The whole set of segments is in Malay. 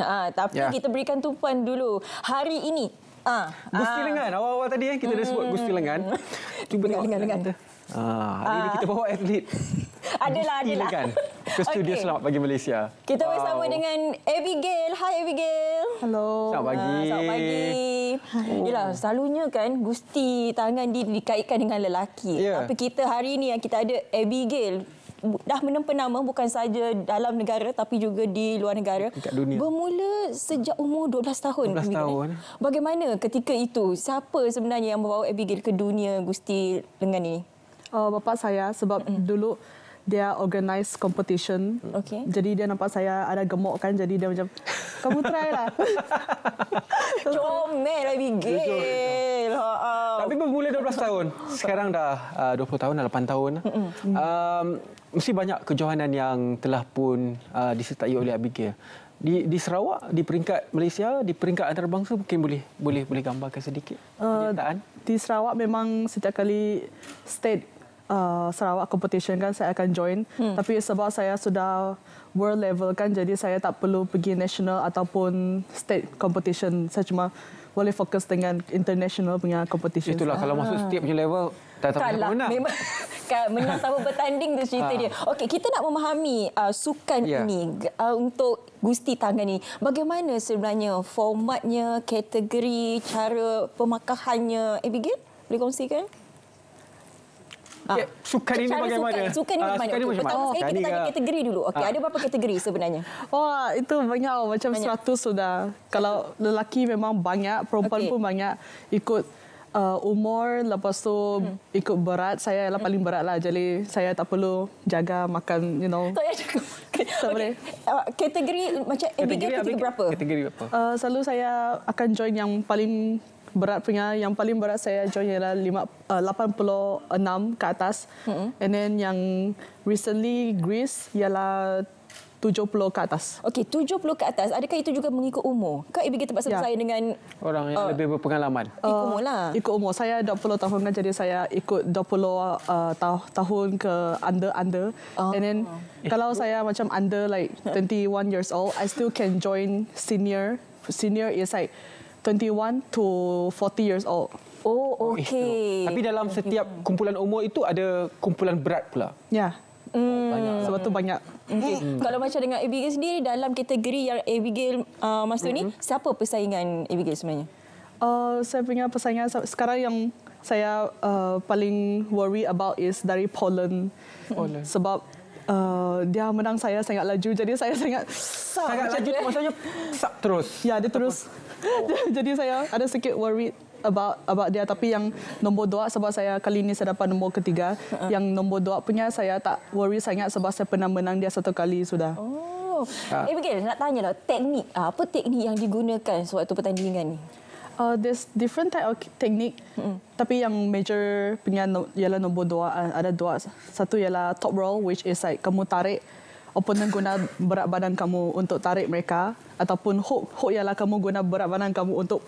Ha, tapi ya. kita berikan tumpuan dulu. Hari ini. Ha, Gusti ha. Lengan. Awal-awal tadi kan kita hmm. dah sebut hmm. Gusti Lengan. Cuba dengar, lengan dengar. Ha, hari ha. ini kita bawa atlet. adalah, Gusti adalah. Lengan. Ke studio okay. Selamat Pagi Malaysia. Kita wow. bersama dengan Abigail. Hai Abigail. Hello. Selamat pagi. Ha, selamat pagi. Oh. Yelah, selalunya kan Gusti tangan dia dikaitkan dengan lelaki. Yeah. Tapi kita hari ini yang kita ada Abigail dah menempa nama bukan saja dalam negara tapi juga di luar negara. Bermula sejak umur 12 tahun. 12 tahun. Eh? Bagaimana ketika itu? Siapa sebenarnya yang membawa Abigail ke dunia Gusti dengan ini? Uh, eh, bapa saya sebab mm-hmm. dulu dia organise competition. Okay. Jadi dia nampak saya ada gemuk kan, jadi dia macam, kamu try lah. Jom, man, I be gay. Tapi bermula 12 tahun. Sekarang dah uh, 20 tahun, dah 8 tahun. Mm-hmm. Um, mesti banyak kejohanan yang telah pun uh, disertai oleh Abigail. Di, di Sarawak, di peringkat Malaysia, di peringkat antarabangsa mungkin boleh boleh boleh gambarkan sedikit uh, Di Sarawak memang setiap kali state Uh, Sarawak competition kan saya akan join hmm. tapi sebab saya sudah world level kan jadi saya tak perlu pergi national ataupun state competition saya cuma boleh fokus dengan international punya competition itulah kalau ah. masuk state punya level tak tahu lah. menang memang kan menang sama bertanding dia cerita ah. dia okey kita nak memahami uh, sukan yeah. ini uh, untuk gusti tangan ini bagaimana sebenarnya formatnya kategori cara pemakahannya Abigail eh, boleh kongsikan Ah. Ya, sukan ini cara bagaimana? suka ini ah, bagaimana? Okay. Pertama oh, sekali kita tanya kategori dulu. Okey, ah. ada berapa kategori sebenarnya? Wah, itu banyak. Macam banyak. 100 sudah. Kalau lelaki memang banyak, perempuan okay. pun banyak ikut Uh, umur lepas tu hmm. ikut berat saya lah paling hmm. berat lah jadi saya tak perlu jaga makan you know tak payah jaga makan boleh uh, kategori macam kategori, kategori berapa kategori berapa uh, selalu saya akan join yang paling berat punya yang paling berat saya join ialah 86 eh, ke atas mm-hmm. and then yang recently Greece ialah 70 ke atas. Okey, 70 ke atas. Adakah itu juga mengikut umur? Kau pergi tempat sama saya dengan... Orang yang uh, lebih berpengalaman. Ikut umur eh, lah. Ikut umur. Saya 20 tahun kan, jadi saya ikut 20 uh, tahun ke under-under. Oh. And then, kalau saya macam under like 21 years old, I still can join senior. Senior is like 21 to 40 years old. Oh, okay. Oh, Tapi dalam setiap kumpulan umur itu ada kumpulan berat pula. Ya. Yeah. Mm. Banyak. Lah. Sebab tu banyak. Okay. Mm. Eh, hmm. Kalau macam dengan Abigail sendiri, dalam kategori yang Abigail uh, masa hmm ni, siapa persaingan Abigail sebenarnya? Uh, saya punya persaingan sekarang yang saya uh, paling worry about is dari Poland. Poland. Sebab uh, dia menang saya sangat laju. Jadi saya sangat... Sangat laju maksudnya terus? Ya, dia terus. Oh. Jadi saya ada sikit worried about about dia tapi yang nombor dua sebab saya kali ini saya dapat nombor ketiga. Uh. Yang nombor dua punya saya tak worry sangat sebab saya pernah menang dia satu kali sudah. Oh. Uh. Eh begini nak tanya lah teknik ah, apa teknik yang digunakan sewaktu pertandingan ni? Uh, there's different type of technique. Mm. Tapi yang major punya ialah nombor dua. Ah, ada dua. Satu ialah top roll which is like kamu tarik Open guna berat badan kamu untuk tarik mereka ataupun hook hook ialah kamu guna berat badan kamu untuk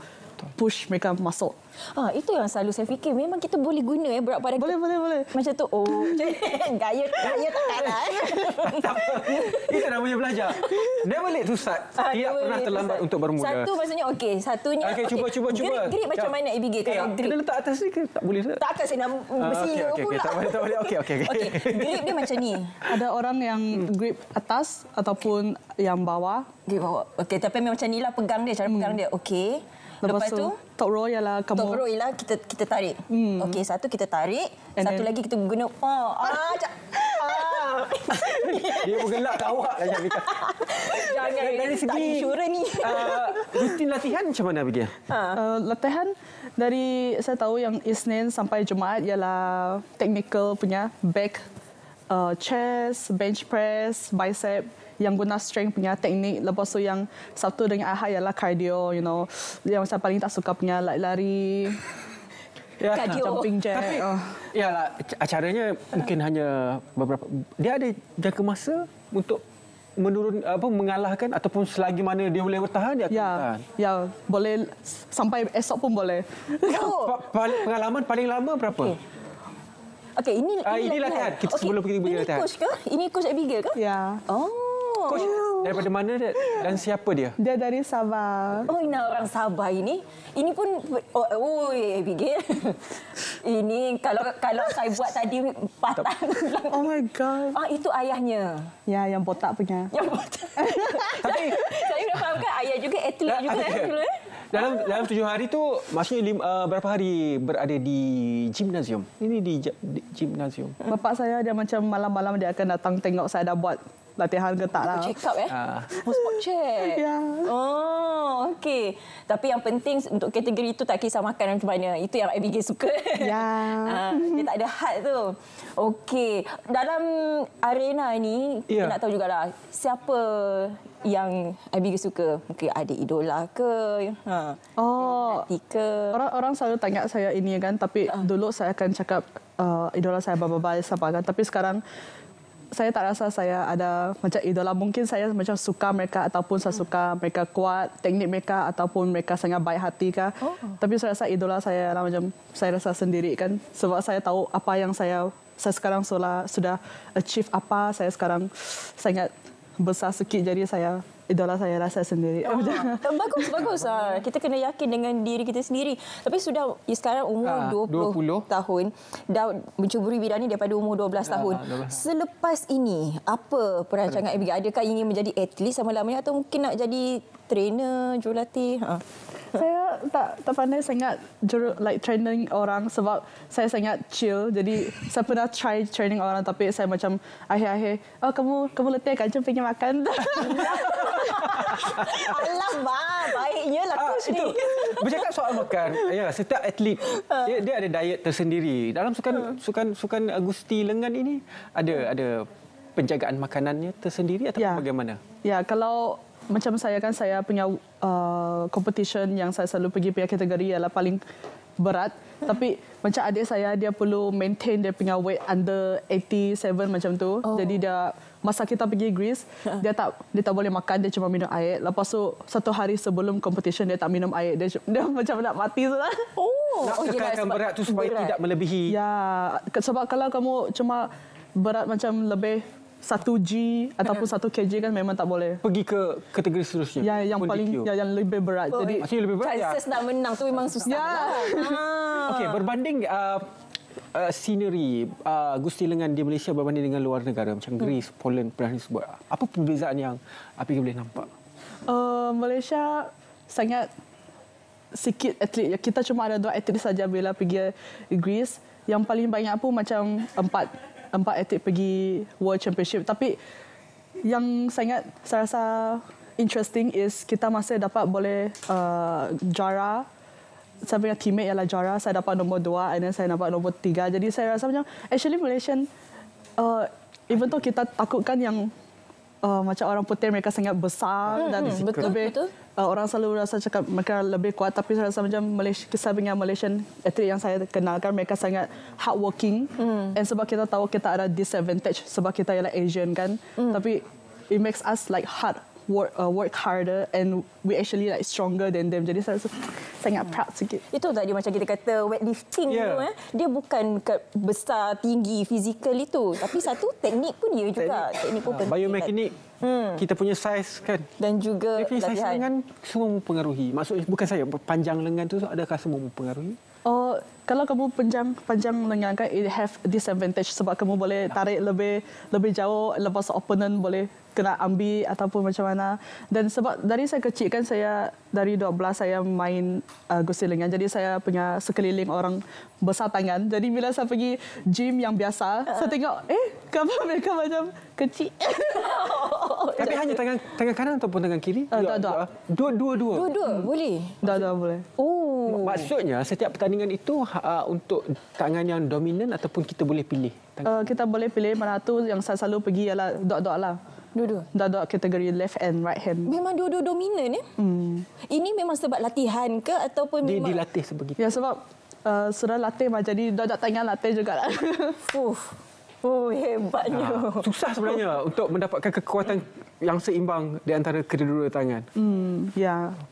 push mereka masuk. Ah, itu yang selalu saya fikir. Memang kita boleh guna eh, berat pada Boleh, boleh, boleh. Macam tu, oh, gaya, gaya tak kalah. Eh. itu dah punya belajar. Never late to start. Ah, Tidak pernah terlambat untuk bermula. Satu maksudnya, okey. Satunya, okey. Okay. Cuba, cuba, cuba. Grip, grip macam mana ABG? Eh, kalau ah, grip. Kena letak atas ni ke? Tak boleh. Tak akan saya nak ah, bersih pula. Okey, okey, tak boleh. Okey, okey. Okay. Grip dia macam ni. Ada orang yang hmm. grip atas ataupun yang bawah. Grip bawah. Okey, tapi memang macam ni lah pegang dia. Cara hmm. pegang dia. Okey. Lepas, Lepas tu, tu top row ialah kamu. Top row ialah kita kita tarik. Hmm. Okey, satu kita tarik, And satu then... lagi kita guna pa. Oh, ah, cak. Ah. Dia bergelak kat awak lah Jamika. Jangan dari segi insurans ni. Uh, latihan macam mana pergi? Ha. Uh, latihan dari saya tahu yang Isnin sampai Jumaat ialah technical punya back uh, chest, bench press, bicep yang guna strength punya teknik lepas tu yang satu dengan Ahad ialah cardio you know yang saya paling tak suka punya lari, -lari. Yeah. tapi oh. yalah acaranya ah, mungkin hanya beberapa dia ada jangka masa untuk menurun apa mengalahkan ataupun selagi mana dia boleh bertahan dia akan ya, bertahan. Ya, boleh sampai esok pun boleh. Oh. pengalaman paling lama berapa? Okey. Okay, ah, ini, ini uh, inilah latihan. Kita okay. sebelum pergi latihan. Ini coach ke? Ini coach Abigail ke? Ya. Oh. Coach, daripada mana dia dan siapa dia? Dia dari Sabah. Oh, ini orang Sabah ini. Ini pun... Oh, oh Abigail. ini kalau kalau saya buat tadi patah. Oh, my God. Ah, itu ayahnya. Ya, yang botak punya. Yang botak. Tapi... saya sudah faham kan ayah juga, atlet ya, juga. Ayah. Kan? Dalam dalam tujuh hari tu maksudnya lima, uh, eh, berapa hari berada di gimnasium? Ini di, di gimnasium. Bapak saya dia macam malam-malam dia akan datang tengok saya dah buat latihan ke tak lah. Check up eh. Ah. Oh, spot check. Ya. Oh, okey. Tapi yang penting untuk kategori itu tak kisah makan macam mana. Itu yang Abigail suka. Ya. Yeah. dia tak ada hat tu. Okey. Dalam arena ini, ya. kita nak tahu juga lah siapa yang Abigail suka. Mungkin ada idola ke. Ha. Oh. Ke. Orang-orang selalu tanya saya ini kan. Tapi ah. dulu saya akan cakap uh, idola saya Baba Bai siapa kan. Tapi sekarang saya tak rasa saya ada macam idola. Mungkin saya macam suka mereka ataupun saya suka mereka kuat, teknik mereka ataupun mereka sangat baik hati kah. Oh. Tapi saya rasa idola saya lah macam saya rasa sendiri kan. Sebab saya tahu apa yang saya saya sekarang sudah sudah achieve apa saya sekarang sangat besar sikit jadi saya idola saya rasa sendiri. Oh. bagus bagus. Ha. Kita kena yakin dengan diri kita sendiri. Tapi sudah ya, sekarang umur ha, 20, 20 tahun dah mencuburi bidang ini daripada umur 12 ha, ah, tahun. 12. Selepas ini apa perancangan Ibiga? Adakah ingin menjadi atlet sama lamanya atau mungkin nak jadi trainer, jurulatih? Ha. Saya tak tak pandai sangat juru, like training orang sebab saya sangat chill. Jadi saya pernah try training orang tapi saya macam akhir-akhir, oh kamu kamu letih kan? Jom pergi makan. Alam bah, baiknya lah ah, coach itu. ni. Bercakap soal makan, ya, setiap atlet ah. dia, dia ada diet tersendiri. Dalam sukan hmm. sukan sukan Agusti lengan ini ada ada penjagaan makanannya tersendiri atau ya. bagaimana? Ya, kalau macam saya kan saya punya uh, competition yang saya selalu pergi punya kategori ialah paling berat tapi macam adik saya dia perlu maintain dia punya weight under 87 macam tu oh. jadi dia masa kita pergi Greece ha. dia tak dia tak boleh makan dia cuma minum air lepas tu satu hari sebelum competition dia tak minum air dia, dia macam nak mati tu lah oh nak kekalkan oh, okay, berat tu supaya berat. tidak melebihi ya sebab kalau kamu cuma berat macam lebih satu G ataupun satu KG kan memang tak boleh pergi ke kategori seterusnya. Ya, yang pun paling ya, yang lebih berat. Oh, Jadi maksudnya lebih berat. Ya? Chances ya. nak menang tu memang susah. Ya. Lah. Okey, ah. berbanding uh, Uh, scenery uh, Gusti Lengan di Malaysia berbanding dengan luar negara macam hmm. Greece, hmm. Poland, Perancis buat apa perbezaan yang apa boleh nampak? Uh, Malaysia sangat sikit atlet. Kita cuma ada dua atlet saja bila pergi Greece. Yang paling banyak pun macam empat empat atlet pergi World Championship. Tapi yang saya ingat saya rasa interesting is kita masih dapat boleh uh, Jara saya punya teammate ialah Jara saya dapat nombor dua, and then saya dapat nombor tiga. jadi saya rasa macam actually Malaysian uh, even though kita takutkan yang uh, macam orang putih mereka sangat besar hmm, dan hmm, betul, lebih betul. Uh, orang selalu rasa cakap mereka lebih kuat tapi saya rasa macam Malaysia kisah dengan Malaysian atlet yang saya kenalkan mereka sangat hardworking hmm. and sebab kita tahu kita ada disadvantage sebab kita ialah Asian kan hmm. tapi it makes us like hard work uh, work harder and we actually like stronger than them. Jadi saya sangat proud sikit. Itu tak dia macam kita kata weightlifting yeah. tu eh. Dia bukan besar, tinggi, fizikal itu. Tapi satu teknik pun dia juga. Teknik, pun ah, penting. Biomekanik. Hmm. Kita punya saiz kan. Dan juga Tapi saiz lengan kan semua mempengaruhi. Maksudnya bukan saya, panjang lengan tu adakah semua mempengaruhi? Oh, kalau kamu panjang panjang lengan kan, it have disadvantage sebab kamu boleh ya. tarik lebih lebih jauh lepas opponent boleh kena ambil ataupun macam mana. Dan sebab dari saya kecil kan saya dari 12 saya main uh, gusi lengan. Jadi saya punya sekeliling orang besar tangan. Jadi bila saya pergi gym yang biasa, uh. saya tengok eh kenapa mereka macam kecil. Tapi hanya tangan tangan kanan ataupun tangan kiri? Uh, dua, dua, dua. Dua, dua, dua. Dua, dua, boleh. Dua, dua, boleh. Oh. Oh. maksudnya setiap pertandingan itu uh, untuk tangan yang dominan ataupun kita boleh pilih? Uh, kita boleh pilih mana tu yang saya selalu pergi ialah dot-dot lah. Dua-dua? Dot-dot kategori left and right hand. Memang dua-dua dominan ya? Hmm. Ini memang sebab latihan ke ataupun memang... Dia dilatih sebegitu. Ya sebab uh, eh, sudah latih mah jadi dot-dot tangan latih juga lah. Fuh. Oh, hebatnya. Ha, susah sebenarnya untuk mendapatkan kekuatan yang seimbang di antara kedua-dua tangan. Hmm, ya.